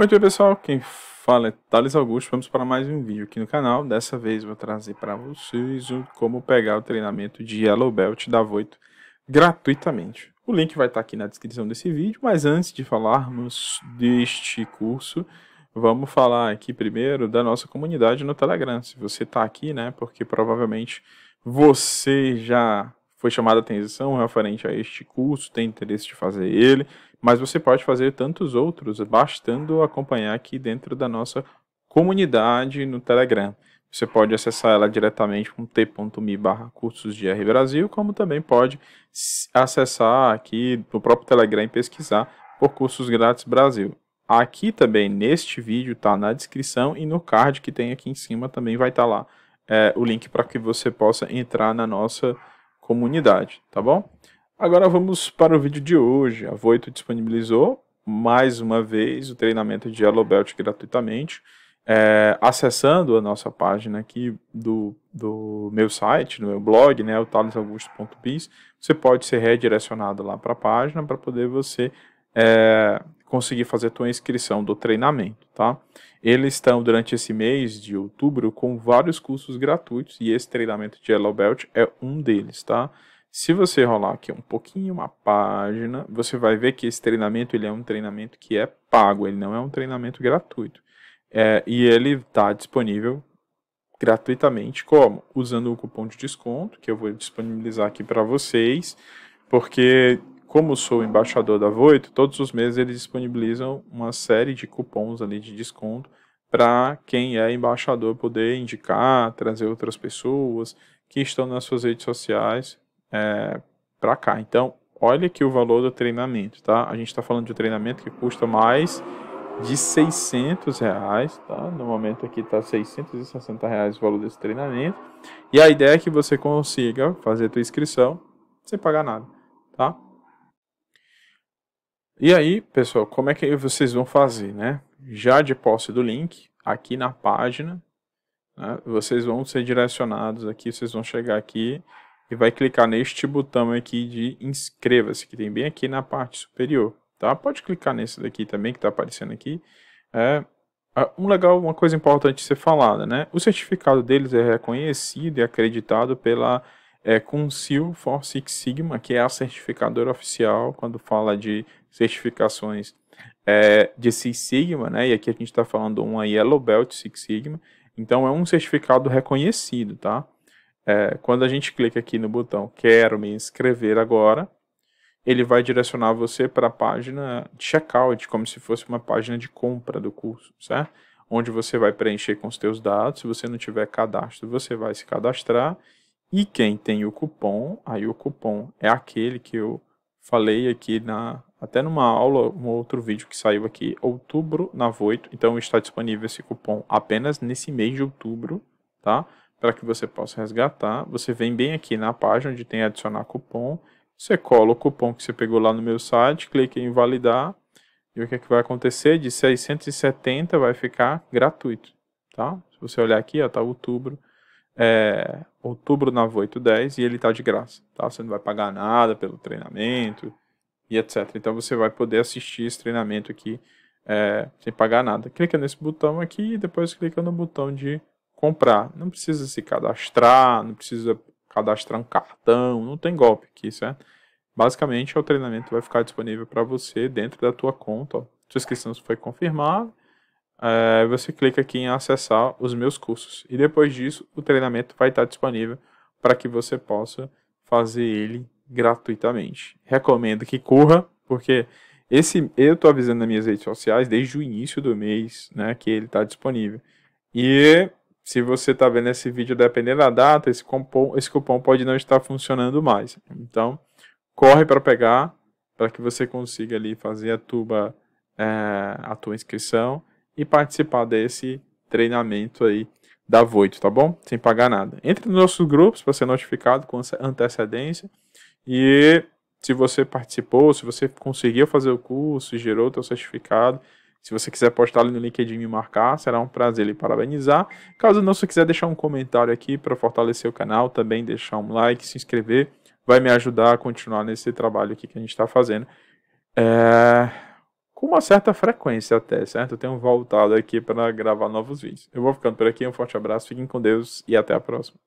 Muito bem, pessoal. Quem fala é Thales Augusto. Vamos para mais um vídeo aqui no canal. Dessa vez vou trazer para vocês como pegar o treinamento de Yellow Belt da Voito gratuitamente. O link vai estar aqui na descrição desse vídeo, mas antes de falarmos deste curso, vamos falar aqui primeiro da nossa comunidade no Telegram. Se você está aqui, né, porque provavelmente você já foi chamada atenção referente a este curso, tem interesse de fazer ele, mas você pode fazer tantos outros, bastando acompanhar aqui dentro da nossa comunidade no Telegram. Você pode acessar ela diretamente com t.me barra cursos de R Brasil, como também pode acessar aqui no próprio Telegram e pesquisar por cursos grátis Brasil. Aqui também, neste vídeo, está na descrição e no card que tem aqui em cima também vai estar tá lá é, o link para que você possa entrar na nossa comunidade, tá bom? Agora vamos para o vídeo de hoje. A Voito disponibilizou, mais uma vez, o treinamento de Yellow Belt gratuitamente. É, acessando a nossa página aqui do, do meu site, no meu blog, né, o talesagusto.biz, você pode ser redirecionado lá para a página para poder você é, conseguir fazer a sua inscrição do treinamento, tá? Eles estão, durante esse mês de outubro, com vários cursos gratuitos e esse treinamento de Yellow Belt é um deles, tá? Se você rolar aqui um pouquinho uma página, você vai ver que esse treinamento ele é um treinamento que é pago, ele não é um treinamento gratuito. É, e ele está disponível gratuitamente, como? Usando o cupom de desconto, que eu vou disponibilizar aqui para vocês, porque como sou embaixador da Voito, todos os meses eles disponibilizam uma série de cupons ali de desconto para quem é embaixador poder indicar, trazer outras pessoas que estão nas suas redes sociais é, para cá. Então, olha aqui o valor do treinamento, tá? A gente está falando de um treinamento que custa mais de 600 reais, tá? No momento aqui está 660 reais o valor desse treinamento. E a ideia é que você consiga fazer a tua inscrição sem pagar nada, tá? E aí, pessoal, como é que vocês vão fazer, né? Já de posse do link, aqui na página, né? vocês vão ser direcionados aqui, vocês vão chegar aqui e vai clicar neste botão aqui de inscreva-se, que tem bem aqui na parte superior, tá? Pode clicar nesse daqui também, que está aparecendo aqui. É, ah, um legal, uma coisa importante ser falada, né? O certificado deles é reconhecido e acreditado pela é, Consil for Six Sigma, que é a certificadora oficial quando fala de certificações é, de Six Sigma, né? E aqui a gente está falando um Yellow Belt Six Sigma. Então é um certificado reconhecido, tá? é, quando a gente clica aqui no botão Quero me inscrever agora, ele vai direcionar você para a página de checkout, como se fosse uma página de compra do curso, certo? Onde você vai preencher com os seus dados. Se você não tiver cadastro, você vai se cadastrar. E quem tem o cupom, aí o cupom é aquele que eu falei aqui na até numa aula, um outro vídeo que saiu aqui, outubro na Voito. Então está disponível esse cupom apenas nesse mês de outubro, tá? para que você possa resgatar, você vem bem aqui na página onde tem adicionar cupom, você cola o cupom que você pegou lá no meu site, clica em validar, e o que, é que vai acontecer? De 670 vai ficar gratuito, tá? Se você olhar aqui, ó, tá outubro, é, outubro na 810 e ele tá de graça, tá? Você não vai pagar nada pelo treinamento e etc. Então você vai poder assistir esse treinamento aqui é, sem pagar nada. Clica nesse botão aqui e depois clica no botão de comprar. Não precisa se cadastrar, não precisa cadastrar um cartão, não tem golpe aqui, certo? Basicamente, o treinamento vai ficar disponível para você dentro da tua conta. Ó. Sua inscrição foi confirmada, é, você clica aqui em acessar os meus cursos. E depois disso, o treinamento vai estar disponível para que você possa fazer ele gratuitamente. Recomendo que corra, porque esse eu estou avisando nas minhas redes sociais desde o início do mês, né, que ele está disponível. E se você está vendo esse vídeo dependendo da data, esse cupom, esse cupom pode não estar funcionando mais. Então, corre para pegar, para que você consiga ali fazer a, tuba, é, a tua inscrição e participar desse treinamento aí da Voito, tá bom? Sem pagar nada. Entre nos nossos grupos para ser notificado com antecedência e se você participou, se você conseguiu fazer o curso, gerou o seu certificado, se você quiser postar ali no LinkedIn e me marcar, será um prazer lhe parabenizar. Caso não, se quiser deixar um comentário aqui para fortalecer o canal, também deixar um like, se inscrever, vai me ajudar a continuar nesse trabalho aqui que a gente está fazendo. É... Com uma certa frequência até, certo? Eu tenho voltado aqui para gravar novos vídeos. Eu vou ficando por aqui, um forte abraço, fiquem com Deus e até a próxima.